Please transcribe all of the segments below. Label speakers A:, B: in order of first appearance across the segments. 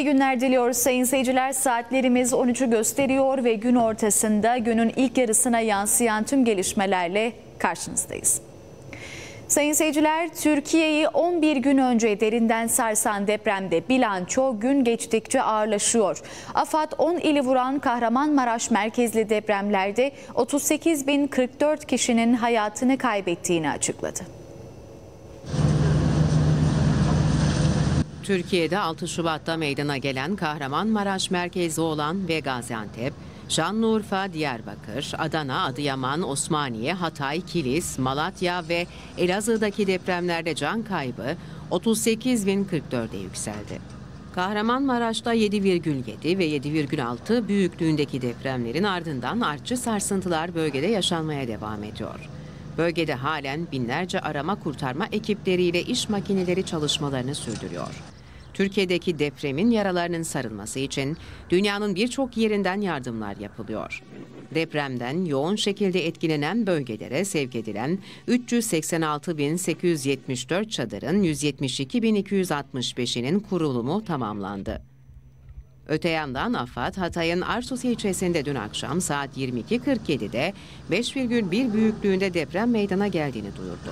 A: İyi günler diliyoruz sayın seyirciler. Saatlerimiz 13'ü gösteriyor ve gün ortasında günün ilk yarısına yansıyan tüm gelişmelerle karşınızdayız. Sayın seyirciler, Türkiye'yi 11 gün önce derinden sarsan depremde bilanço gün geçtikçe ağırlaşıyor. AFAD 10 ili vuran Kahramanmaraş merkezli depremlerde 38.044 kişinin hayatını kaybettiğini açıkladı.
B: Türkiye'de 6 Şubat'ta meydana gelen Kahramanmaraş merkezi olan ve Gaziantep, Şanlıurfa, Diyarbakır, Adana, Adıyaman, Osmaniye, Hatay, Kilis, Malatya ve Elazığ'daki depremlerde can kaybı 38.044'e yükseldi. Kahramanmaraş'ta 7,7 ve 7,6 büyüklüğündeki depremlerin ardından artçı sarsıntılar bölgede yaşanmaya devam ediyor. Bölgede halen binlerce arama kurtarma ekipleriyle iş makineleri çalışmalarını sürdürüyor. Türkiye'deki depremin yaralarının sarılması için dünyanın birçok yerinden yardımlar yapılıyor. Depremden yoğun şekilde etkilenen bölgelere sevk edilen 386.874 çadırın 172.265'inin kurulumu tamamlandı. Öte yandan AFAD, Hatay'ın Arsus ilçesinde dün akşam saat 22.47'de 5,1 büyüklüğünde deprem meydana geldiğini duyurdu.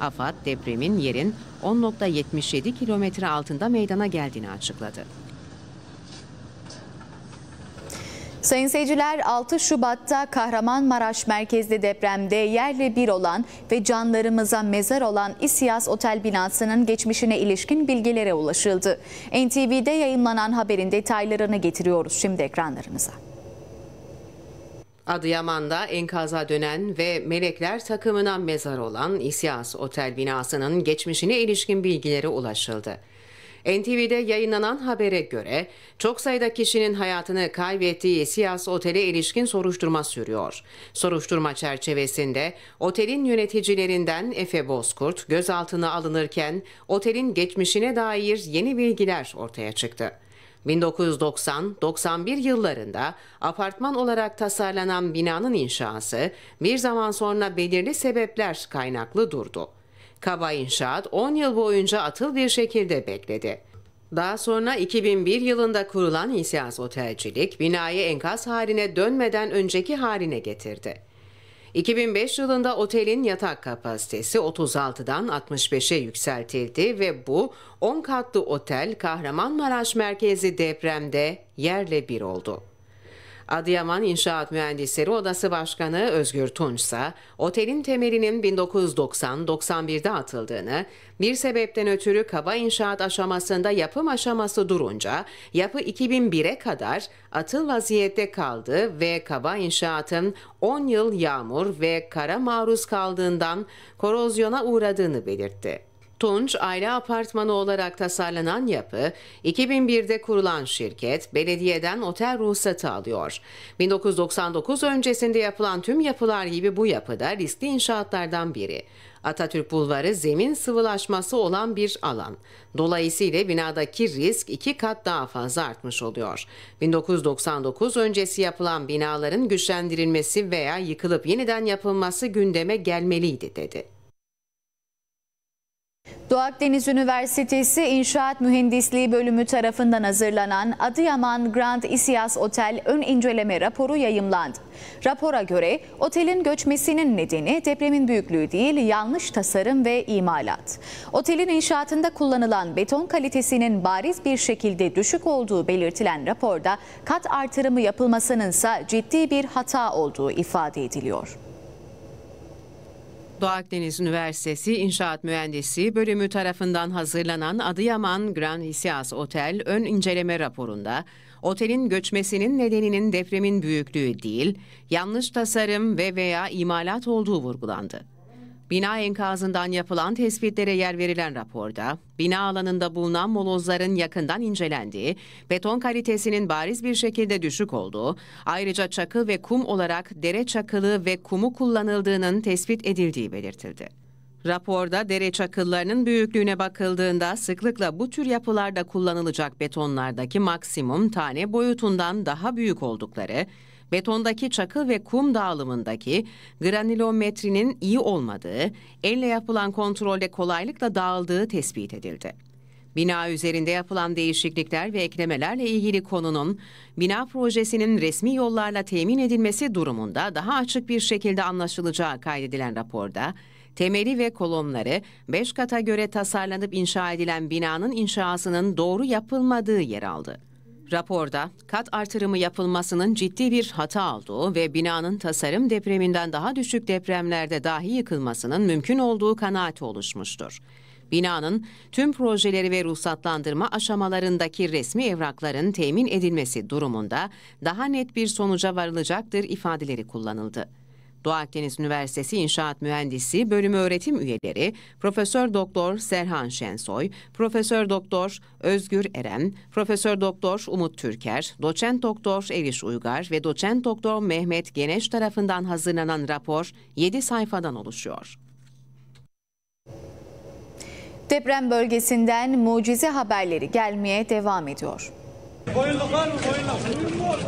B: AFAD depremin yerin 10.77 kilometre altında meydana geldiğini açıkladı.
A: Sayın seyirciler 6 Şubat'ta Kahramanmaraş merkezli depremde yerle bir olan ve canlarımıza mezar olan İSİAS Otel binasının geçmişine ilişkin bilgilere ulaşıldı. NTV'de yayınlanan haberin detaylarını getiriyoruz şimdi ekranlarınıza.
B: Adıyaman'da enkaza dönen ve melekler takımına mezar olan İsyas Otel binasının geçmişine ilişkin bilgilere ulaşıldı. NTV'de yayınlanan habere göre çok sayıda kişinin hayatını kaybettiği Siyas Otel'e ilişkin soruşturma sürüyor. Soruşturma çerçevesinde otelin yöneticilerinden Efe Bozkurt gözaltına alınırken otelin geçmişine dair yeni bilgiler ortaya çıktı. 1990-91 yıllarında apartman olarak tasarlanan binanın inşası bir zaman sonra belirli sebepler kaynaklı durdu. Kaba inşaat 10 yıl boyunca atıl bir şekilde bekledi. Daha sonra 2001 yılında kurulan İsyas Otelcilik binayı enkaz haline dönmeden önceki haline getirdi. 2005 yılında otelin yatak kapasitesi 36'dan 65'e yükseltildi ve bu 10 katlı otel Kahramanmaraş merkezi depremde yerle bir oldu. Adıyaman İnşaat Mühendisleri Odası Başkanı Özgür Tunç ise otelin temelinin 1990-91'de atıldığını, bir sebepten ötürü kaba inşaat aşamasında yapım aşaması durunca yapı 2001'e kadar atıl vaziyette kaldı ve kaba inşaatın 10 yıl yağmur ve kara maruz kaldığından korozyona uğradığını belirtti. Tunç aile apartmanı olarak tasarlanan yapı 2001'de kurulan şirket belediyeden otel ruhsatı alıyor. 1999 öncesinde yapılan tüm yapılar gibi bu yapıda riskli inşaatlardan biri. Atatürk Bulvarı zemin sıvılaşması olan bir alan. Dolayısıyla binadaki risk iki kat daha fazla artmış oluyor. 1999 öncesi yapılan binaların güçlendirilmesi veya yıkılıp yeniden yapılması gündeme gelmeliydi dedi.
A: Doğu Akdeniz Üniversitesi İnşaat Mühendisliği Bölümü tarafından hazırlanan Adıyaman Grand İSİAS Otel ön inceleme raporu yayımlandı. Rapora göre otelin göçmesinin nedeni depremin büyüklüğü değil yanlış tasarım ve imalat. Otelin inşaatında kullanılan beton kalitesinin bariz bir şekilde düşük olduğu belirtilen raporda kat artırımı yapılmasının ise ciddi bir hata olduğu ifade ediliyor.
B: Doğu Akdeniz Üniversitesi İnşaat Mühendisi bölümü tarafından hazırlanan Adıyaman Grand Hisias Otel ön inceleme raporunda otelin göçmesinin nedeninin depremin büyüklüğü değil, yanlış tasarım ve veya imalat olduğu vurgulandı. Bina enkazından yapılan tespitlere yer verilen raporda, bina alanında bulunan molozların yakından incelendiği, beton kalitesinin bariz bir şekilde düşük olduğu, ayrıca çakıl ve kum olarak dere çakılı ve kumu kullanıldığının tespit edildiği belirtildi. Raporda dere çakıllarının büyüklüğüne bakıldığında sıklıkla bu tür yapılarda kullanılacak betonlardaki maksimum tane boyutundan daha büyük oldukları, betondaki çakıl ve kum dağılımındaki granilometrinin iyi olmadığı, elle yapılan kontrolde kolaylıkla dağıldığı tespit edildi. Bina üzerinde yapılan değişiklikler ve eklemelerle ilgili konunun bina projesinin resmi yollarla temin edilmesi durumunda daha açık bir şekilde anlaşılacağı kaydedilen raporda, temeli ve kolonları 5 kata göre tasarlanıp inşa edilen binanın inşasının doğru yapılmadığı yer aldı. Raporda kat artırımı yapılmasının ciddi bir hata olduğu ve binanın tasarım depreminden daha düşük depremlerde dahi yıkılmasının mümkün olduğu kanaati oluşmuştur. Binanın tüm projeleri ve ruhsatlandırma aşamalarındaki resmi evrakların temin edilmesi durumunda daha net bir sonuca varılacaktır ifadeleri kullanıldı. Doğu Akdeniz Üniversitesi İnşaat Mühendisi bölümü öğretim üyeleri Profesör Doktor Serhan Şensoy, Profesör Doktor Özgür Eren, Profesör Doktor Umut Türker, Doçent Doktor Eriş Uygar ve Doçent Doktor Mehmet Geneş tarafından hazırlanan rapor 7 sayfadan oluşuyor.
A: Deprem bölgesinden mucize haberleri gelmeye devam ediyor.
C: Boyunluk mı? Boyunluk.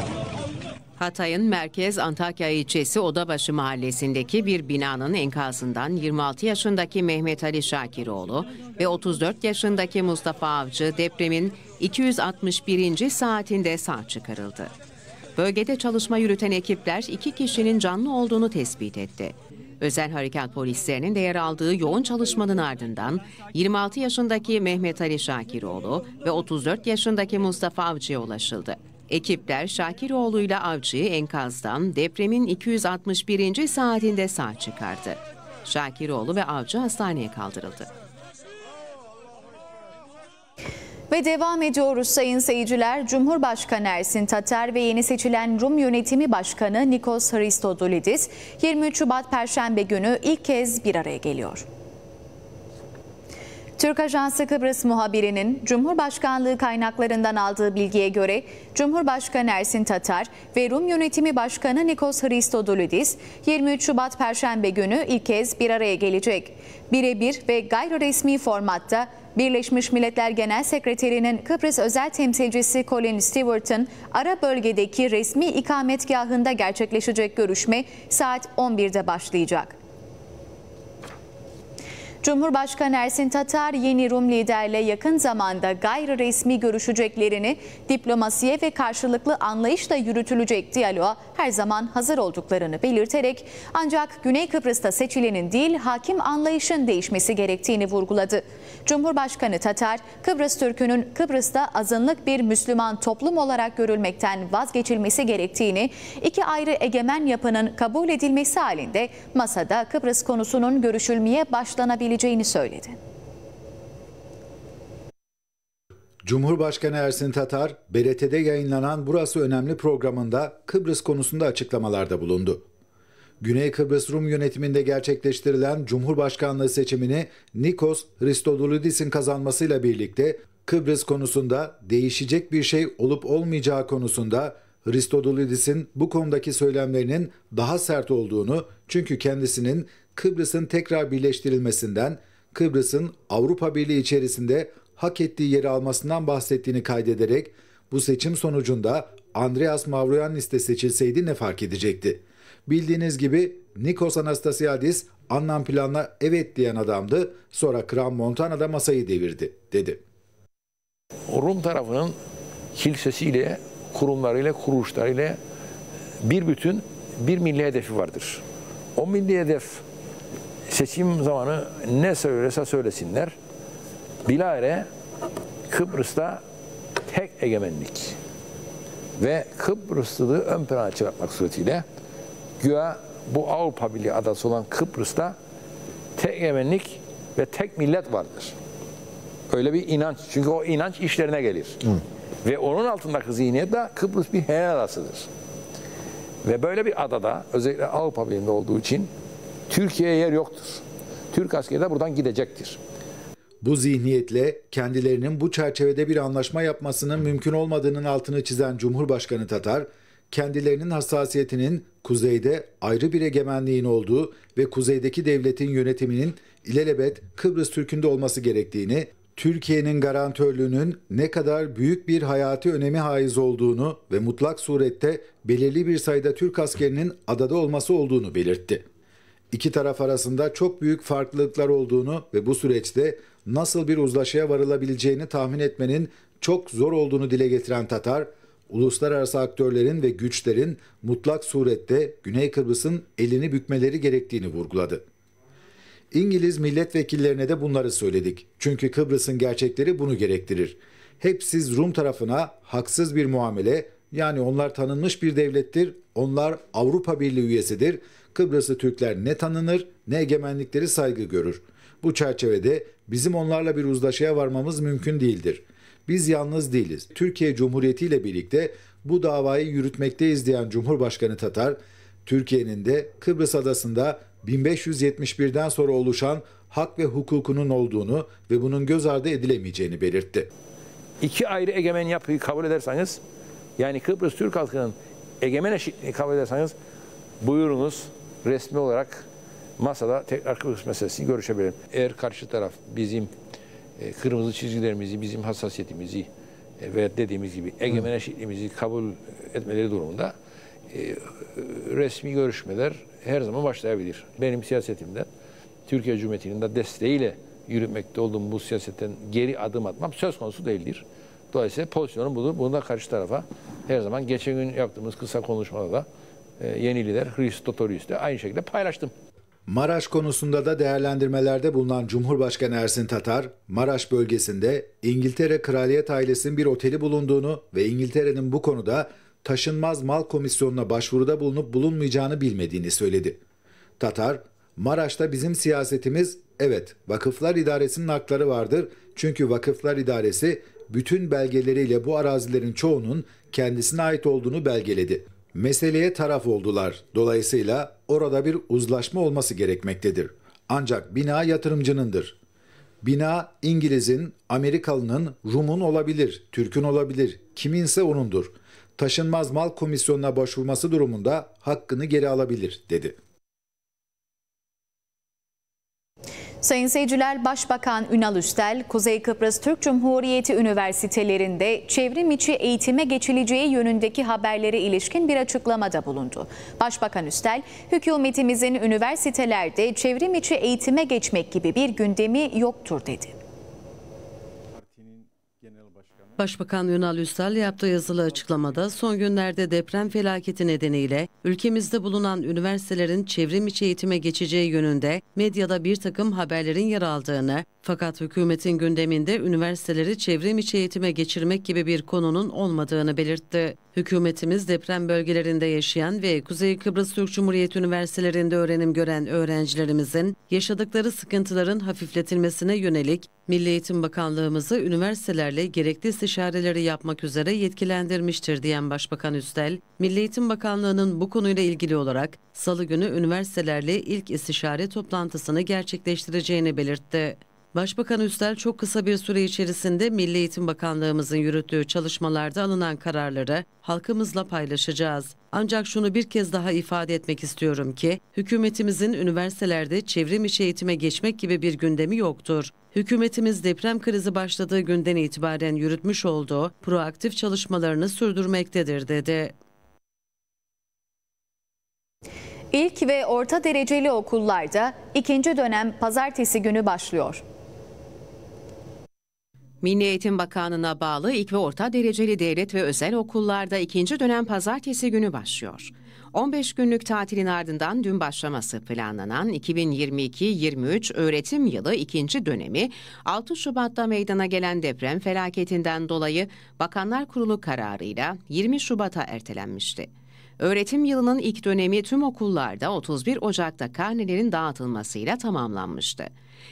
B: Hatay'ın merkez Antakya ilçesi Odabaşı mahallesindeki bir binanın enkazından 26 yaşındaki Mehmet Ali Şakiroğlu ve 34 yaşındaki Mustafa Avcı depremin 261. saatinde sağ çıkarıldı. Bölgede çalışma yürüten ekipler iki kişinin canlı olduğunu tespit etti. Özel harekat polislerinin de yer aldığı yoğun çalışmanın ardından 26 yaşındaki Mehmet Ali Şakiroğlu ve 34 yaşındaki Mustafa Avcı'ya ulaşıldı. Ekipler Şakiroğlu ile avcıyı enkazdan depremin 261. saatinde sağ çıkardı. Şakiroğlu ve avcı hastaneye kaldırıldı.
A: Ve devam ediyoruz sayın seyirciler. Cumhurbaşkanı Ersin Tatar ve yeni seçilen Rum Yönetimi Başkanı Nikos Hristodoulidis 23 Şubat Perşembe günü ilk kez bir araya geliyor. Türk Ajansı Kıbrıs muhabirinin Cumhurbaşkanlığı kaynaklarından aldığı bilgiye göre Cumhurbaşkanı Ersin Tatar ve Rum Yönetimi Başkanı Nikos Hristodoulidis 23 Şubat Perşembe günü ilk kez bir araya gelecek. Birebir ve gayri resmi formatta Birleşmiş Milletler Genel Sekreterinin Kıbrıs özel temsilcisi Colin Stewart'ın ara bölgedeki resmi ikametgahında gerçekleşecek görüşme saat 11'de başlayacak. Cumhurbaşkanı Ersin Tatar yeni Rum liderle yakın zamanda gayri resmi görüşeceklerini diplomasiye ve karşılıklı anlayışla yürütülecek diyaloğa her zaman hazır olduklarını belirterek ancak Güney Kıbrıs'ta seçilenin değil hakim anlayışın değişmesi gerektiğini vurguladı. Cumhurbaşkanı Tatar, Kıbrıs Türk'ünün Kıbrıs'ta azınlık bir Müslüman toplum olarak görülmekten vazgeçilmesi gerektiğini, iki ayrı egemen yapının kabul edilmesi halinde masada Kıbrıs konusunun görüşülmeye başlanabilmesi edileceğini söyledi.
D: Cumhurbaşkanı Ersin Tatar, BRT'de yayınlanan Burası Önemli programında Kıbrıs konusunda açıklamalarda bulundu. Güney Kıbrıs Rum yönetiminde gerçekleştirilen Cumhurbaşkanlığı seçimini Nikos Hristodoulidis'in kazanmasıyla birlikte Kıbrıs konusunda değişecek bir şey olup olmayacağı konusunda Ristodulidis'in bu konudaki söylemlerinin daha sert olduğunu çünkü kendisinin Kıbrıs'ın tekrar birleştirilmesinden, Kıbrıs'ın Avrupa Birliği içerisinde hak ettiği yeri almasından bahsettiğini kaydederek bu seçim sonucunda Andreas Mavroyannis de seçilseydi ne fark edecekti? Bildiğiniz gibi Nikos Anastasiadis anlam planla evet diyen adamdı. Sonra Kral Montana'da masayı
E: devirdi dedi. Rum tarafının kilisesiyle, kurumlarıyla, kuruluşlarıyla bir bütün bir milli hedefi vardır. O milli hedef seçim zamanı ne söylerse söylesinler. Bilare Kıbrıs'ta tek egemenlik ve Kıbrıslılığı ön plana çıkartmak suretiyle güya bu Avrupa Birliği adası olan Kıbrıs'ta tek egemenlik ve tek millet vardır. Öyle bir inanç. Çünkü o inanç işlerine gelir. Hı. Ve onun altındaki zihniyet de Kıbrıs bir helal adasıdır. Ve böyle bir adada özellikle Avrupa Birliği'nde olduğu için Türkiye'ye yer yoktur. Türk askeri de buradan gidecektir. Bu
D: zihniyetle kendilerinin bu çerçevede bir anlaşma yapmasının mümkün olmadığının altını çizen Cumhurbaşkanı Tatar, kendilerinin hassasiyetinin kuzeyde ayrı bir egemenliğin olduğu ve kuzeydeki devletin yönetiminin ilelebet Kıbrıs Türk'ünde olması gerektiğini, Türkiye'nin garantörlüğünün ne kadar büyük bir hayati önemi haiz olduğunu ve mutlak surette belirli bir sayıda Türk askerinin adada olması olduğunu belirtti iki taraf arasında çok büyük farklılıklar olduğunu ve bu süreçte nasıl bir uzlaşıya varılabileceğini tahmin etmenin çok zor olduğunu dile getiren Tatar, uluslararası aktörlerin ve güçlerin mutlak surette Güney Kıbrıs'ın elini bükmeleri gerektiğini vurguladı. İngiliz milletvekillerine de bunları söyledik. Çünkü Kıbrıs'ın gerçekleri bunu gerektirir. Hep siz Rum tarafına haksız bir muamele yani onlar tanınmış bir devlettir. Onlar Avrupa Birliği üyesidir. Kıbrıslı Türkler ne tanınır ne egemenlikleri saygı görür. Bu çerçevede bizim onlarla bir uzlaşıya varmamız mümkün değildir. Biz yalnız değiliz. Türkiye Cumhuriyeti ile birlikte bu davayı yürütmekte izleyen Cumhurbaşkanı Tatar, Türkiye'nin de Kıbrıs adasında 1571'den sonra oluşan hak ve hukukunun olduğunu ve bunun göz ardı
E: edilemeyeceğini belirtti. İki ayrı egemen yapıyı kabul ederseniz yani Kıbrıs Türk halkının egemen eşitliğini e, kabul ederseniz buyurunuz resmi olarak masada tekrar Kıbrıs meselesini görüşebilirim. Eğer karşı taraf bizim e, kırmızı çizgilerimizi, bizim hassasiyetimizi e, ve dediğimiz gibi egemen eşitliğimizi kabul etmeleri durumunda resmi görüşmeler her zaman başlayabilir. Benim siyasetimde Türkiye Cumhuriyeti'nin de desteğiyle yürütmekte olduğum bu siyasetten geri adım atmam söz konusu değildir. Dolayısıyla pozisyonu budur. Bunu da karşı tarafa her zaman geçen gün yaptığımız kısa konuşmada da e, yeni lider Hristo Torius'te aynı şekilde paylaştım.
D: Maraş konusunda da değerlendirmelerde bulunan Cumhurbaşkanı Ersin Tatar, Maraş bölgesinde İngiltere Kraliyet ailesinin bir oteli bulunduğunu ve İngiltere'nin bu konuda taşınmaz mal komisyonuna başvuruda bulunup bulunmayacağını bilmediğini söyledi. Tatar, Maraş'ta bizim siyasetimiz evet vakıflar idaresinin hakları vardır çünkü vakıflar idaresi bütün belgeleriyle bu arazilerin çoğunun kendisine ait olduğunu belgeledi. Meseleye taraf oldular. Dolayısıyla orada bir uzlaşma olması gerekmektedir. Ancak bina yatırımcınındır. Bina İngiliz'in, Amerikalının, Rum'un olabilir, Türk'ün olabilir, kiminse onundur. Taşınmaz mal komisyonuna başvurması durumunda hakkını geri alabilir, dedi.''
A: Sayın seyirciler, Başbakan Ünal Üstel, Kuzey Kıbrıs Türk Cumhuriyeti üniversitelerinde çevrim içi eğitime geçileceği yönündeki haberlere ilişkin bir açıklamada bulundu. Başbakan Üstel, hükümetimizin üniversitelerde çevrim içi eğitime geçmek gibi bir gündemi yoktur dedi.
F: Başbakan Yunal Üstel yaptığı yazılı açıklamada son günlerde deprem felaketi nedeniyle ülkemizde bulunan üniversitelerin çevrim içi eğitime geçeceği yönünde medyada bir takım haberlerin yer aldığını fakat hükümetin gündeminde üniversiteleri çevrim içi eğitime geçirmek gibi bir konunun olmadığını belirtti. Hükümetimiz deprem bölgelerinde yaşayan ve Kuzey Kıbrıs Türk Cumhuriyeti üniversitelerinde öğrenim gören öğrencilerimizin yaşadıkları sıkıntıların hafifletilmesine yönelik Milli Eğitim Bakanlığımızı üniversitelerle gerekli istişareleri yapmak üzere yetkilendirmiştir diyen Başbakan Üstel, Milli Eğitim Bakanlığı'nın bu konuyla ilgili olarak salı günü üniversitelerle ilk istişare toplantısını gerçekleştireceğini belirtti. Başbakan Üstel çok kısa bir süre içerisinde Milli Eğitim Bakanlığımızın yürüttüğü çalışmalarda alınan kararları halkımızla paylaşacağız. Ancak şunu bir kez daha ifade etmek istiyorum ki hükümetimizin üniversitelerde çevrim içi eğitime geçmek gibi bir gündemi yoktur. Hükümetimiz deprem krizi başladığı günden itibaren yürütmüş olduğu proaktif çalışmalarını sürdürmektedir dedi.
A: İlk ve orta dereceli okullarda ikinci dönem pazartesi günü başlıyor.
B: Milli Eğitim Bakanlığı'na bağlı ilk ve orta dereceli devlet ve özel okullarda ikinci dönem pazartesi günü başlıyor. 15 günlük tatilin ardından dün başlaması planlanan 2022-23 öğretim yılı ikinci dönemi 6 Şubat'ta meydana gelen deprem felaketinden dolayı Bakanlar Kurulu kararıyla 20 Şubat'a ertelenmişti. Öğretim yılının ilk dönemi tüm okullarda 31 Ocak'ta karnelerin dağıtılmasıyla tamamlanmıştı.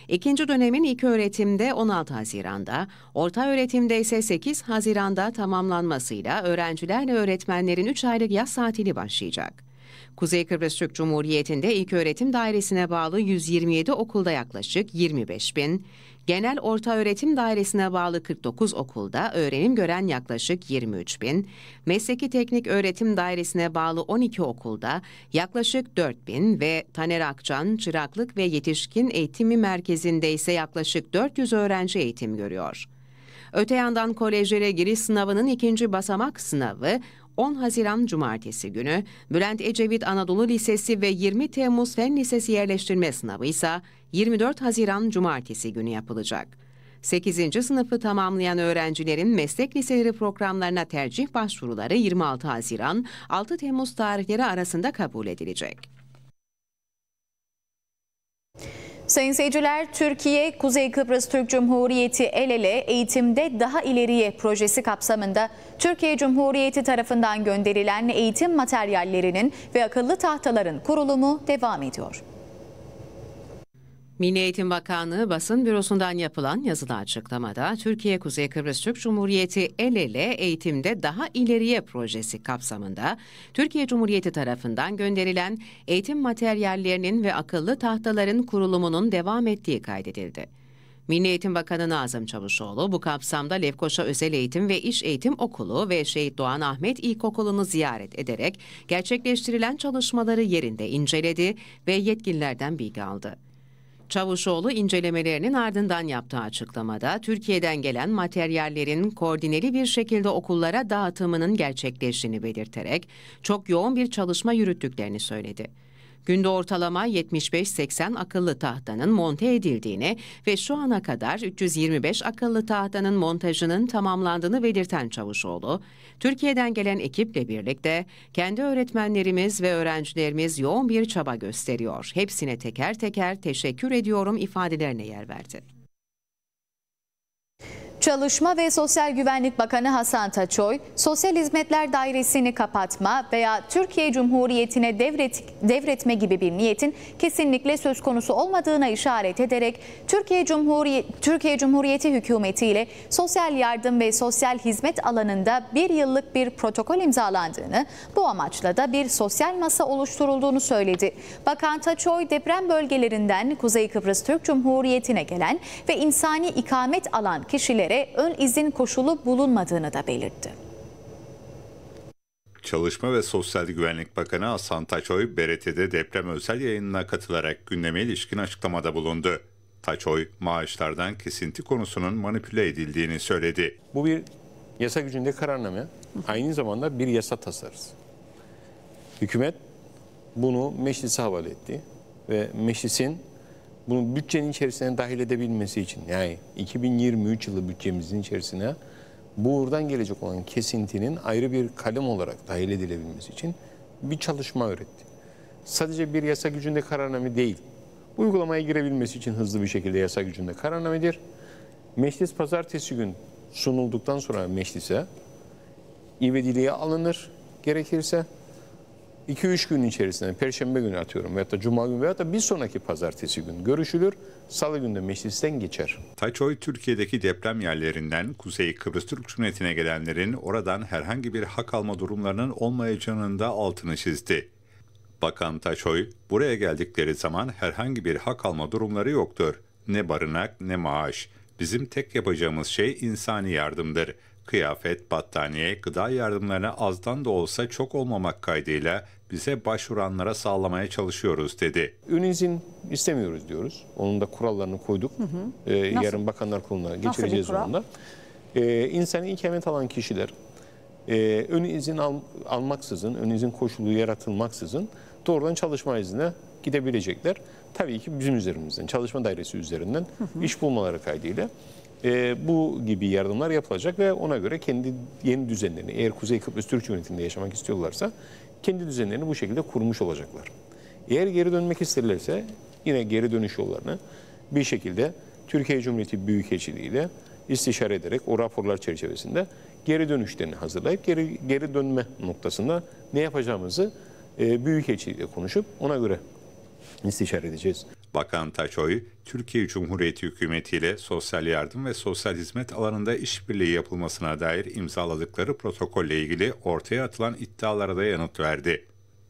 B: İkinci dönemin ilk öğretimde 16 Haziran'da, orta öğretimde ise 8 Haziran'da tamamlanmasıyla öğrencilerle öğretmenlerin 3 aylık yaz tatili başlayacak. Kuzey Kıbrıs Türk Cumhuriyeti'nde ilköğretim dairesine bağlı 127 okulda yaklaşık 25 bin, genel orta öğretim dairesine bağlı 49 okulda öğrenim gören yaklaşık 23 bin, mesleki teknik öğretim dairesine bağlı 12 okulda yaklaşık 4 bin ve Taner Akcan Çıraklık ve Yetişkin Eğitimi Merkezi'nde ise yaklaşık 400 öğrenci eğitim görüyor. Öte yandan kolejlere giriş sınavının ikinci basamak sınavı 10 Haziran Cumartesi günü, Bülent Ecevit Anadolu Lisesi ve 20 Temmuz Fen Lisesi yerleştirme sınavı ise 24 Haziran Cumartesi günü yapılacak. 8. sınıfı tamamlayan öğrencilerin meslek liseleri programlarına tercih başvuruları 26 Haziran 6 Temmuz tarihleri arasında kabul edilecek.
A: Sayın seyirciler, Türkiye, Kuzey Kıbrıs Türk Cumhuriyeti el ele eğitimde daha ileriye projesi kapsamında Türkiye Cumhuriyeti tarafından gönderilen eğitim materyallerinin ve akıllı tahtaların kurulumu devam ediyor.
B: Milli Eğitim Bakanlığı basın bürosundan yapılan yazılı açıklamada Türkiye Kuzey Kıbrıs Türk Cumhuriyeti El Ele Eğitimde Daha ileriye projesi kapsamında Türkiye Cumhuriyeti tarafından gönderilen eğitim materyallerinin ve akıllı tahtaların kurulumunun devam ettiği kaydedildi. Milli Eğitim Bakanı Nazım Çavuşoğlu bu kapsamda Lefkoşa Özel Eğitim ve İş Eğitim Okulu ve Şehit Doğan Ahmet İlkokulu'nu ziyaret ederek gerçekleştirilen çalışmaları yerinde inceledi ve yetkililerden bilgi aldı. Çavuşoğlu incelemelerinin ardından yaptığı açıklamada Türkiye'den gelen materyallerin koordineli bir şekilde okullara dağıtımının gerçekleştiğini belirterek çok yoğun bir çalışma yürüttüklerini söyledi. Günde ortalama 75-80 akıllı tahtanın monte edildiğini ve şu ana kadar 325 akıllı tahtanın montajının tamamlandığını belirten Çavuşoğlu, Türkiye'den gelen ekiple birlikte kendi öğretmenlerimiz ve öğrencilerimiz yoğun bir çaba gösteriyor. Hepsine teker teker teşekkür ediyorum ifadelerine yer verdi.
A: Çalışma ve Sosyal Güvenlik Bakanı Hasan Taçoy, Sosyal Hizmetler Dairesi'ni kapatma veya Türkiye Cumhuriyeti'ne devret, devretme gibi bir niyetin kesinlikle söz konusu olmadığına işaret ederek Türkiye, Cumhuriyet, Türkiye Cumhuriyeti hükümeti ile sosyal yardım ve sosyal hizmet alanında bir yıllık bir protokol imzalandığını, bu amaçla da bir sosyal masa oluşturulduğunu söyledi. Bakan Taçoy, deprem bölgelerinden Kuzey Kıbrıs Türk Cumhuriyeti'ne gelen ve insani ikamet alan kişileri kişilere ön izin koşulu bulunmadığını da belirtti.
G: Çalışma ve Sosyal Güvenlik Bakanı Hasan Taçoy, BRT'de deprem özel yayınına katılarak gündeme ilişkin açıklamada bulundu. Taçoy, maaşlardan kesinti konusunun manipüle edildiğini söyledi.
H: Bu bir yasa gücünde kararname, aynı zamanda bir yasa tasarısı. Hükümet bunu meclise havale etti ve meclisin bunu bütçenin içerisine dahil edebilmesi için yani 2023 yılı bütçemizin içerisine bu buradan gelecek olan kesintinin ayrı bir kalem olarak dahil edilebilmesi için bir çalışma öğretti. Sadece bir yasa gücünde kararname değil, uygulamaya girebilmesi için hızlı bir şekilde yasa gücünde kararnamedir. Meclis pazartesi gün sunulduktan sonra meclise ivediliğe alınır gerekirse 2-3 gün içerisinde perşembe günü atıyorum veyahut da cuma günü veyahut da bir sonraki pazartesi günü görüşülür. Salı günü de meclisten geçer.
G: Taçoy Türkiye'deki deprem yerlerinden Kuzey Kıbrıs Türk Cumhuriyeti'ne gelenlerin oradan herhangi bir hak alma durumlarının olmayacağının da altını çizdi. Bakan Taçoy, buraya geldikleri zaman herhangi bir hak alma durumları yoktur. Ne barınak ne maaş. Bizim tek yapacağımız şey insani yardımdır kıyafet, battaniye, gıda yardımlarına azdan da olsa çok olmamak kaydıyla bize başvuranlara sağlamaya çalışıyoruz dedi.
H: Ön izin istemiyoruz diyoruz. Onun da kurallarını koyduk. Hı hı. Ee, Nasıl? yarın bakanlar kuruluna geçireceğiz onunla. Ee, insanı ikamet alan kişiler e, ee, ön izin al, almaksızın, ön izin koşulu yaratılmaksızın doğrudan çalışma iznine gidebilecekler. Tabii ki bizim üzerimizden, çalışma dairesi üzerinden hı hı. iş bulmaları kaydıyla e, bu gibi yardımlar yapılacak ve ona göre kendi yeni düzenlerini eğer Kuzey Kıbrıs Türk Cumhuriyeti'nde yaşamak istiyorlarsa kendi düzenlerini bu şekilde kurmuş olacaklar. Eğer geri dönmek isterlerse yine geri dönüş yollarını bir şekilde Türkiye Cumhuriyeti Büyükelçiliği ile istişare ederek o raporlar çerçevesinde geri dönüşlerini hazırlayıp geri, geri dönme noktasında ne yapacağımızı e, Büyükelçiliği ile konuşup ona göre istişare
G: edeceğiz. Bakan Taçoy, Türkiye Cumhuriyeti Hükümeti ile sosyal yardım ve sosyal hizmet alanında işbirliği yapılmasına dair imzaladıkları protokolle ilgili ortaya atılan iddialara da yanıt verdi.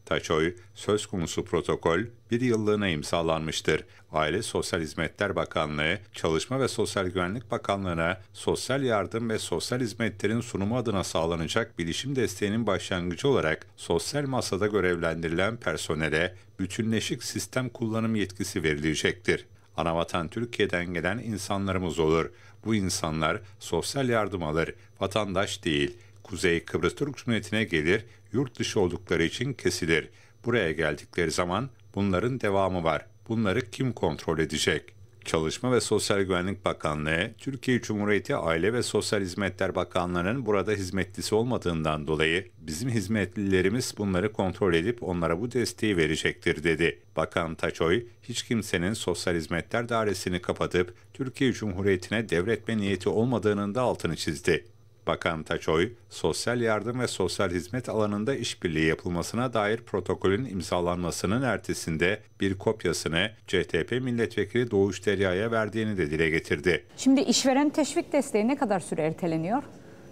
G: Taçoy, söz konusu protokol bir yıllığına imzalanmıştır. Aile Sosyal Hizmetler Bakanlığı, Çalışma ve Sosyal Güvenlik Bakanlığı'na sosyal yardım ve sosyal hizmetlerin sunumu adına sağlanacak bilişim desteğinin başlangıcı olarak sosyal masada görevlendirilen personele bütünleşik sistem kullanım yetkisi verilecektir. Anavatan Türkiye'den gelen insanlarımız olur. Bu insanlar sosyal yardım alır, vatandaş değil.'' Kuzey Kıbrıs Türk Cumhuriyeti'ne gelir, yurt dışı oldukları için kesilir. Buraya geldikleri zaman bunların devamı var. Bunları kim kontrol edecek? Çalışma ve Sosyal Güvenlik Bakanlığı, Türkiye Cumhuriyeti Aile ve Sosyal Hizmetler Bakanlığı'nın burada hizmetlisi olmadığından dolayı bizim hizmetlilerimiz bunları kontrol edip onlara bu desteği verecektir dedi. Bakan Taçoy, hiç kimsenin Sosyal Hizmetler Dairesini kapatıp Türkiye Cumhuriyeti'ne devretme niyeti olmadığının da altını çizdi. Bakan Taçoy, sosyal yardım ve sosyal hizmet alanında işbirliği yapılmasına dair protokolün imzalanmasının ertesinde bir kopyasını CTP Milletvekili Doğuş Derya'ya verdiğini de dile getirdi.
C: Şimdi işveren teşvik desteği ne kadar süre erteleniyor?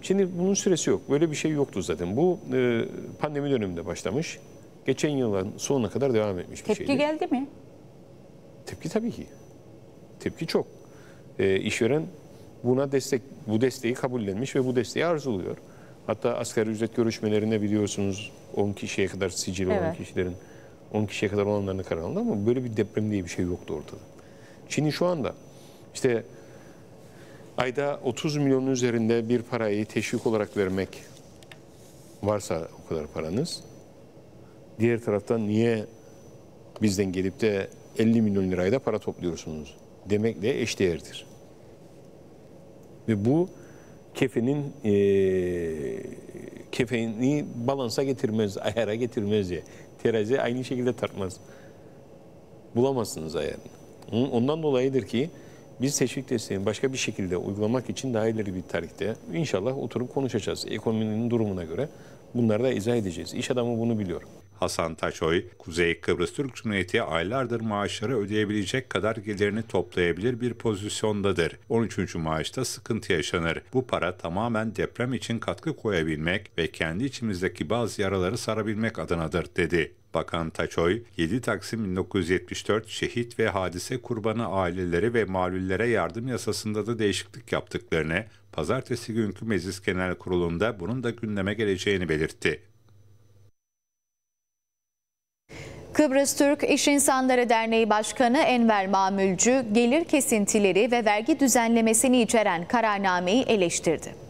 H: Şimdi bunun süresi yok. Böyle bir şey yoktu zaten. Bu e, pandemi döneminde başlamış. Geçen yılın sonuna kadar devam etmiş Tepki bir şeydi. Tepki geldi mi? Tepki tabii ki. Tepki çok. E, işveren buna destek bu desteği kabullenmiş ve bu desteği arzuluyor. Hatta asgari ücret görüşmelerinde biliyorsunuz 10 kişiye kadar sicil evet. olan kişilerin 10 kişiye kadar olanların kararında ama böyle bir deprem diye bir şey yoktu ortada. Çin'in şu anda işte ayda 30 milyonun üzerinde bir parayı teşvik olarak vermek varsa o kadar paranız. Diğer taraftan niye bizden gelip de 50 milyon lirayla para topluyorsunuz demekle eşdeğerdir. Ve bu kefenin e, kefeni balansa getirmez, ayara getirmez diye. Terazi aynı şekilde tartmaz. Bulamazsınız ayarını. Ondan dolayıdır ki biz teşvik desteğini başka bir şekilde uygulamak için daha ileri bir tarihte inşallah oturup konuşacağız. Ekonominin durumuna göre bunları da izah edeceğiz. İş adamı bunu biliyor. Hasan Taşoy, Kuzey Kıbrıs Türk Cumhuriyeti aylardır maaşları
G: ödeyebilecek kadar gelirini toplayabilir bir pozisyondadır. 13. maaşta sıkıntı yaşanır. Bu para tamamen deprem için katkı koyabilmek ve kendi içimizdeki bazı yaraları sarabilmek adınadır dedi. Bakan Taçoy, 7 Taksim 1974 şehit ve hadise kurbanı aileleri ve malullere yardım yasasında da değişiklik yaptıklarını, pazartesi günkü Meclis Genel Kurulu'nda bunun da gündeme geleceğini belirtti.
A: Kıbrıs Türk İş İnsanları Derneği Başkanı Enver Mamülcü gelir kesintileri ve vergi düzenlemesini içeren kararnameyi eleştirdi.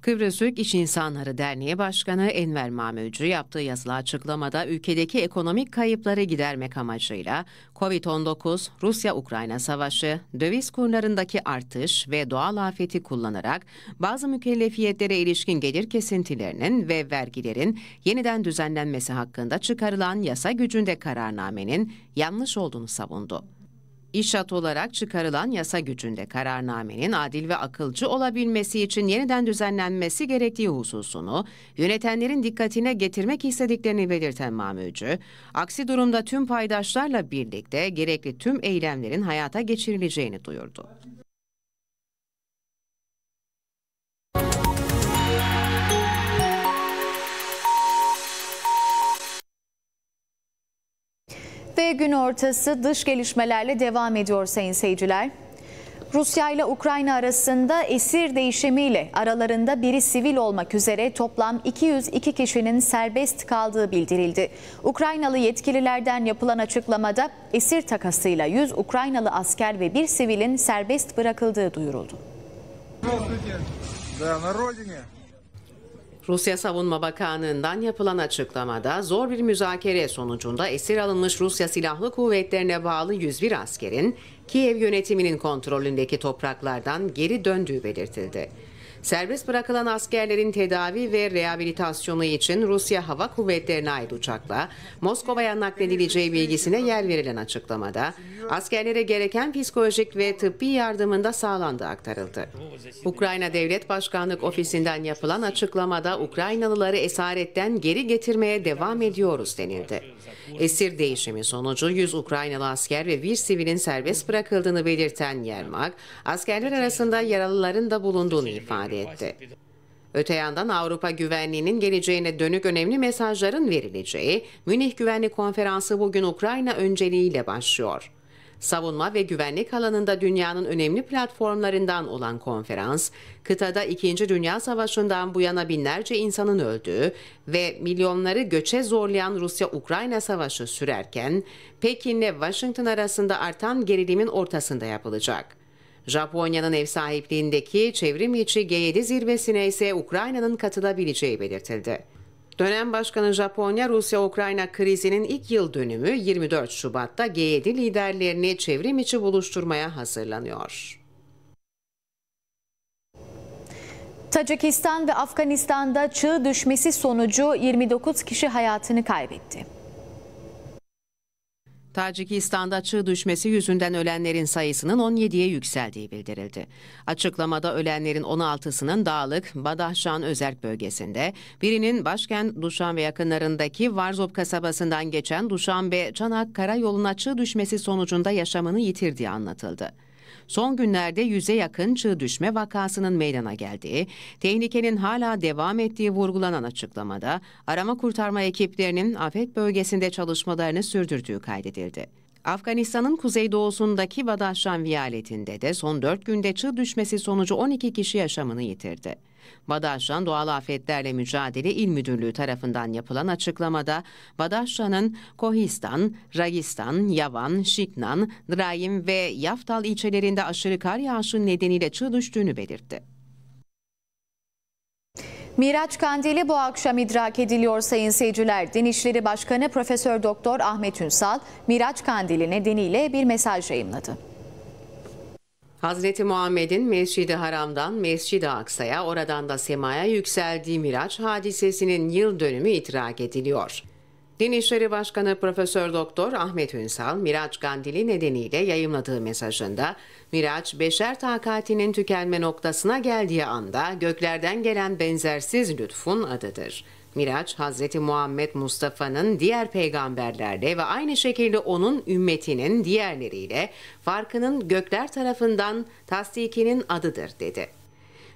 B: Kıbrıs Türk İş İnsanları Derneği Başkanı Enver Mamöcü yaptığı yazılı açıklamada ülkedeki ekonomik kayıpları gidermek amacıyla COVID-19, Rusya-Ukrayna savaşı, döviz kurlarındaki artış ve doğal afeti kullanarak bazı mükellefiyetlere ilişkin gelir kesintilerinin ve vergilerin yeniden düzenlenmesi hakkında çıkarılan yasa gücünde kararnamenin yanlış olduğunu savundu. İşat olarak çıkarılan yasa gücünde kararnamenin adil ve akılcı olabilmesi için yeniden düzenlenmesi gerektiği hususunu yönetenlerin dikkatine getirmek istediklerini belirten mamülcü, aksi durumda tüm paydaşlarla birlikte gerekli tüm eylemlerin hayata geçirileceğini duyurdu.
A: gün ortası dış gelişmelerle devam ediyor sayın seyirciler. Rusya ile Ukrayna arasında esir değişimiyle aralarında biri sivil olmak üzere toplam 202 kişinin serbest kaldığı bildirildi. Ukraynalı yetkililerden yapılan açıklamada esir takasıyla 100 Ukraynalı asker ve bir sivilin serbest bırakıldığı duyuruldu. Rusya
B: Savunma Bakanlığı'ndan yapılan açıklamada zor bir müzakere sonucunda esir alınmış Rusya Silahlı Kuvvetlerine bağlı 101 askerin Kiev yönetiminin kontrolündeki topraklardan geri döndüğü belirtildi. Serbest bırakılan askerlerin tedavi ve rehabilitasyonu için Rusya Hava Kuvvetleri'ne ait uçakla Moskova'ya nakledileceği bilgisine yer verilen açıklamada askerlere gereken psikolojik ve tıbbi yardımında sağlandığı aktarıldı. Ukrayna Devlet Başkanlık Ofisi'nden yapılan açıklamada Ukraynalıları esaretten geri getirmeye devam ediyoruz denildi. Esir değişimi sonucu 100 Ukraynalı asker ve bir sivilin serbest bırakıldığını belirten Yermak, askerler arasında yaralıların da bulunduğunu ifade etti. Öte yandan Avrupa güvenliğinin geleceğine dönük önemli mesajların verileceği Münih Güvenlik Konferansı bugün Ukrayna önceliğiyle başlıyor. Savunma ve güvenlik alanında dünyanın önemli platformlarından olan konferans, kıtada 2. Dünya Savaşı'ndan bu yana binlerce insanın öldüğü ve milyonları göçe zorlayan Rusya-Ukrayna Savaşı sürerken, Pekin'le Washington arasında artan gerilimin ortasında yapılacak. Japonya'nın ev sahipliğindeki çevrim içi G7 zirvesine ise Ukrayna'nın katılabileceği belirtildi. Dönem Başkanı Japonya Rusya-Ukrayna krizinin ilk yıl dönümü 24 Şubat'ta G7 liderlerini çevrim içi buluşturmaya hazırlanıyor.
A: Tacikistan ve Afganistan'da çığ düşmesi sonucu 29 kişi hayatını kaybetti.
B: Tacikistan'da açığı düşmesi yüzünden ölenlerin sayısının 17'ye yükseldiği bildirildi. Açıklamada ölenlerin 16'sının dağlık Badahşan özerk bölgesinde, birinin başkent ve yakınlarındaki Varzop kasabasından geçen Duşanbe-Çanak karayolun açığı düşmesi sonucunda yaşamını yitirdiği anlatıldı son günlerde yüze yakın çığ düşme vakasının meydana geldiği, tehlikenin hala devam ettiği vurgulanan açıklamada arama kurtarma ekiplerinin afet bölgesinde çalışmalarını sürdürdüğü kaydedildi. Afganistan'ın kuzeydoğusundaki Badaşan viyaletinde de son 4 günde çığ düşmesi sonucu 12 kişi yaşamını yitirdi. Badaşan Doğal Afetlerle Mücadele İl Müdürlüğü tarafından yapılan açıklamada Badaşan'ın Kohistan, Ragistan, Yavan, Şiknan, Drayim ve Yaftal ilçelerinde aşırı kar yağışı nedeniyle çığ düştüğünü belirtti.
A: Miraç Kandili bu akşam idrak ediliyor sayın seyirciler. Din İşleri Başkanı Profesör Doktor Ahmet Ünsal, Miraç Kandili nedeniyle bir mesaj yayınladı.
B: Hazreti Muhammed'in Mescid-i Haram'dan Mescid-i Aksa'ya oradan da semaya yükseldiği Miraç hadisesinin yıl dönümü itirak ediliyor. Din İşleri Başkanı Profesör Doktor Ahmet Ünsal, Miraç Gandili nedeniyle yayımladığı mesajında, Miraç, beşer takatinin tükenme noktasına geldiği anda göklerden gelen benzersiz lütfun adıdır.'' Miraç, Hazreti Muhammed Mustafa'nın diğer peygamberlerle ve aynı şekilde onun ümmetinin diğerleriyle farkının gökler tarafından tasdikinin adıdır dedi.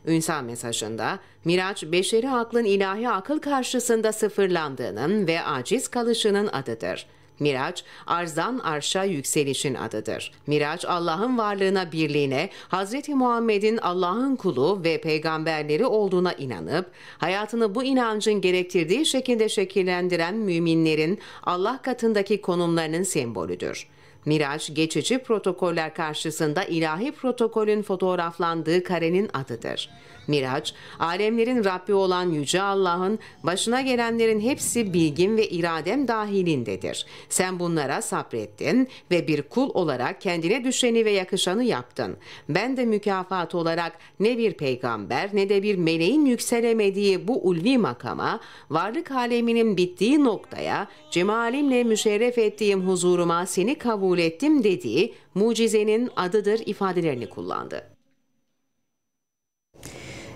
B: Ünsal mesajında Miraç, beşeri aklın ilahi akıl karşısında sıfırlandığının ve aciz kalışının adıdır.'' Miraç, arzdan arşa yükselişin adıdır. Miraç, Allah'ın varlığına, birliğine, Hz. Muhammed'in Allah'ın kulu ve peygamberleri olduğuna inanıp, hayatını bu inancın gerektirdiği şekilde şekillendiren müminlerin Allah katındaki konumlarının sembolüdür. Miraç geçici protokoller karşısında ilahi protokolün fotoğraflandığı karenin adıdır. Miraç, alemlerin Rabbi olan Yüce Allah'ın başına gelenlerin hepsi bilgim ve iradem dahilindedir. Sen bunlara sabrettin ve bir kul olarak kendine düşeni ve yakışanı yaptın. Ben de mükafat olarak ne bir peygamber ne de bir meleğin yükselemediği bu ulvi makama, varlık aleminin bittiği noktaya, cemalimle müşerref ettiğim huzuruma seni kabul kabul ettim dediği mucizenin adıdır ifadelerini kullandı.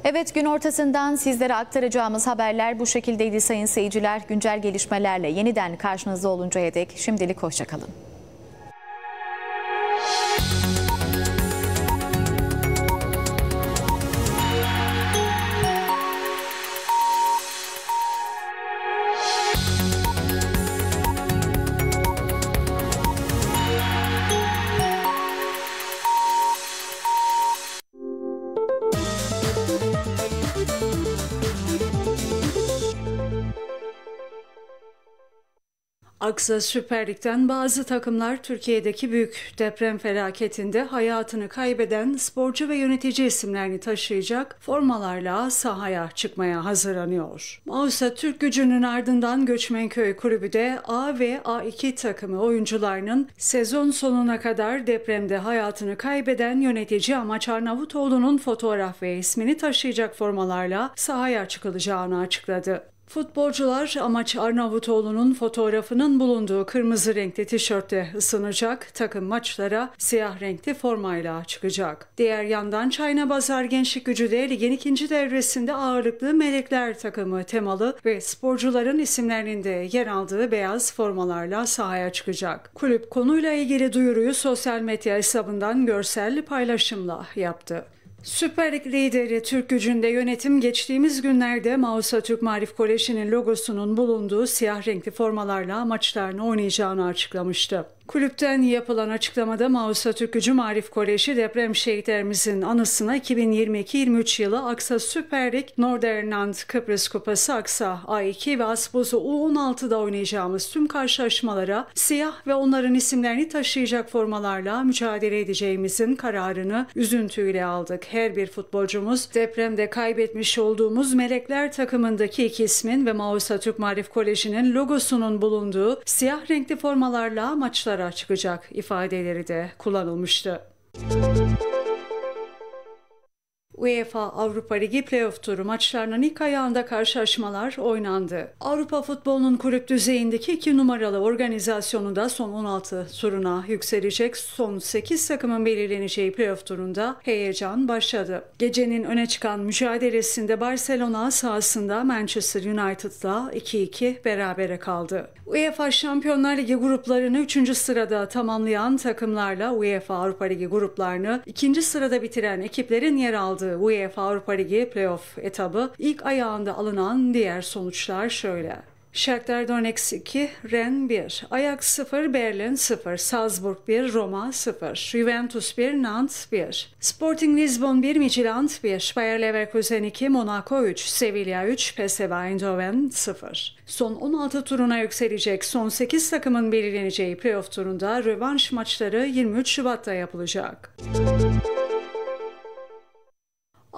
A: Evet gün ortasından sizlere aktaracağımız haberler bu şekildeydi sayın seyirciler. Güncel gelişmelerle yeniden karşınızda oluncaya dek şimdilik hoşçakalın.
C: Aksa Süper Lig'den bazı takımlar Türkiye'deki büyük deprem felaketinde hayatını kaybeden sporcu ve yönetici isimlerini taşıyacak formalarla sahaya çıkmaya hazırlanıyor. Mausa Türk gücünün ardından Göçmenköy Kulübü de A ve A2 takımı oyuncularının sezon sonuna kadar depremde hayatını kaybeden yönetici Amaç Arnavutoğlu'nun fotoğraf ve ismini taşıyacak formalarla sahaya çıkılacağını açıkladı. Futbolcular amaç Arnavutoğlu'nun fotoğrafının bulunduğu kırmızı renkli tişörtte ısınacak, takım maçlara siyah renkli formayla çıkacak. Diğer yandan Çayna Bazar Gençlik Gücü de ligin ikinci devresinde ağırlıklı melekler takımı temalı ve sporcuların isimlerinde yer aldığı beyaz formalarla sahaya çıkacak. Kulüp konuyla ilgili duyuruyu sosyal medya hesabından görsel paylaşımla yaptı. Süper Lig lideri Türk gücünde yönetim geçtiğimiz günlerde Mausa Türk Marif Koleji'nin logosunun bulunduğu siyah renkli formalarla maçlarını oynayacağını açıklamıştı. Kulüpten yapılan açıklamada Mausa Türkücü Marif Koleji deprem şehitlerimizin anısına 2022-23 yılı Aksa Süper Lig Norderland Kıbrıs Kupası Aksa A2 ve Aspuzu U16'da oynayacağımız tüm karşılaşmalara siyah ve onların isimlerini taşıyacak formalarla mücadele edeceğimizin kararını üzüntüyle aldık. Her bir futbolcumuz depremde kaybetmiş olduğumuz Melekler takımındaki iki ismin ve Mausa Türk Marif Koleji'nin logosunun bulunduğu siyah renkli formalarla maçlara karara çıkacak ifadeleri de kullanılmıştı. Müzik UEFA Avrupa Ligi playoff turu maçlarının ilk ayağında karşılaşmalar oynandı. Avrupa futbolunun kulüp düzeyindeki iki numaralı organizasyonunda son 16 turuna yükselecek son 8 takımın belirleneceği playoff turunda heyecan başladı. Gecenin öne çıkan mücadelesinde Barcelona sahasında Manchester United'la 2-2 berabere kaldı. UEFA Şampiyonlar Ligi gruplarını 3. sırada tamamlayan takımlarla UEFA Avrupa Ligi gruplarını 2. sırada bitiren ekiplerin yer aldığı oynadığı ee, UEFA Avrupa Ligi playoff etabı ilk ayağında alınan diğer sonuçlar şöyle. Shakhtar Donetsk 2, Ren 1, Ajax 0, Berlin 0, Salzburg 1, Roma 0, Juventus 1, Nantes 1, Sporting Lisbon 1, Milan 1, Bayer Leverkusen 2, Monaco 3, Sevilla 3, PSV Eindhoven 0. Son 16 turuna yükselecek son 8 takımın belirleneceği playoff turunda rövanş maçları 23 Şubat'ta yapılacak. Müzik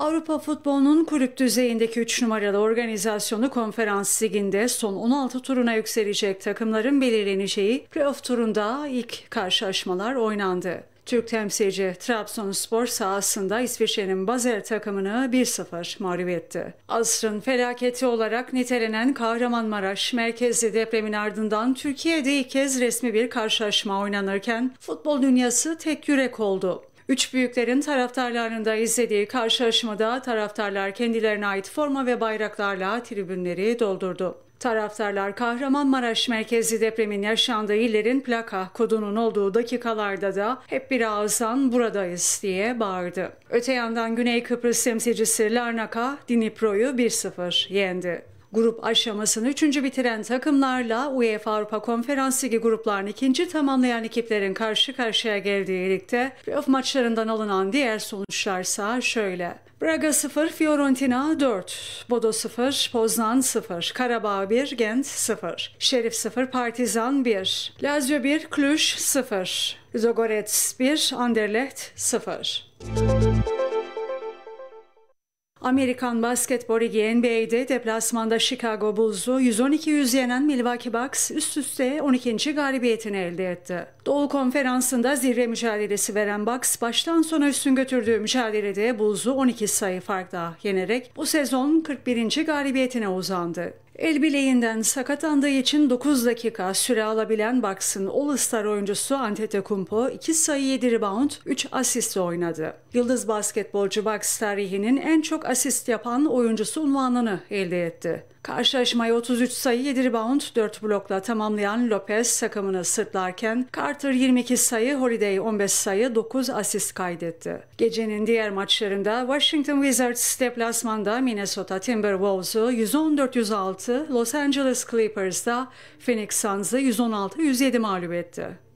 C: Avrupa Futbolu'nun kulüp düzeyindeki 3 numaralı organizasyonu konferans liginde son 16 turuna yükselecek takımların belirleneceği playoff turunda ilk karşılaşmalar oynandı. Türk temsilci Trabzonspor sahasında İsviçre'nin Bazer takımını 1-0 mağlup etti. Asrın felaketi olarak nitelenen Kahramanmaraş merkezli depremin ardından Türkiye'de ilk kez resmi bir karşılaşma oynanırken futbol dünyası tek yürek oldu. Üç büyüklerin taraftarlarında izlediği karşılaşmada taraftarlar kendilerine ait forma ve bayraklarla tribünleri doldurdu. Taraftarlar Kahramanmaraş merkezi depremin yaşandığı illerin plaka kodunun olduğu dakikalarda da hep bir ağızdan buradayız diye bağırdı. Öte yandan Güney Kıbrıs temsilcisi Larnaka Dinipro'yu 1-0 yendi. Grup aşamasını üçüncü bitiren takımlarla UEFA Avrupa Konferans Ligi gruplarını ikinci tamamlayan ekiplerin karşı karşıya geldiği ligde playoff maçlarından alınan diğer sonuçlarsa şöyle. Braga 0, Fiorentina 4, Bodo 0, Poznan 0, Karabağ 1, Gent 0, Şerif 0, Partizan 1, Lazio 1, Cluj 0, Zogorets 1, Anderlecht 0. Amerikan Basketbol Ligi NBA'de deplasmanda Chicago Bulls'u 112-100 yenen Milwaukee Bucks üst üste 12. galibiyetini elde etti. Doğu Konferansı'nda zirve mücadelesi veren Bucks baştan sona üstün götürdüğü mücadelede Bulls'u 12 sayı farkla yenerek bu sezon 41. galibiyetine uzandı. El bileğinden sakatlandığı için 9 dakika süre alabilen Bucks'ın All-Star oyuncusu Antetokounmpo 2 sayı 7 rebound, 3 asist oynadı. Yıldız basketbolcu Bucks tarihinin en çok asist yapan oyuncusu unvanını elde etti. Karşılaşmayı 33 sayı 7 rebound 4 blokla tamamlayan Lopez takımını sırtlarken Carter 22 sayı, Holiday 15 sayı 9 asist kaydetti. Gecenin diğer maçlarında Washington Wizards deplasmanda Minnesota Timberwolves'u 114-106, Los Angeles Clippers'da Phoenix Suns'ı 116-107 mağlup etti.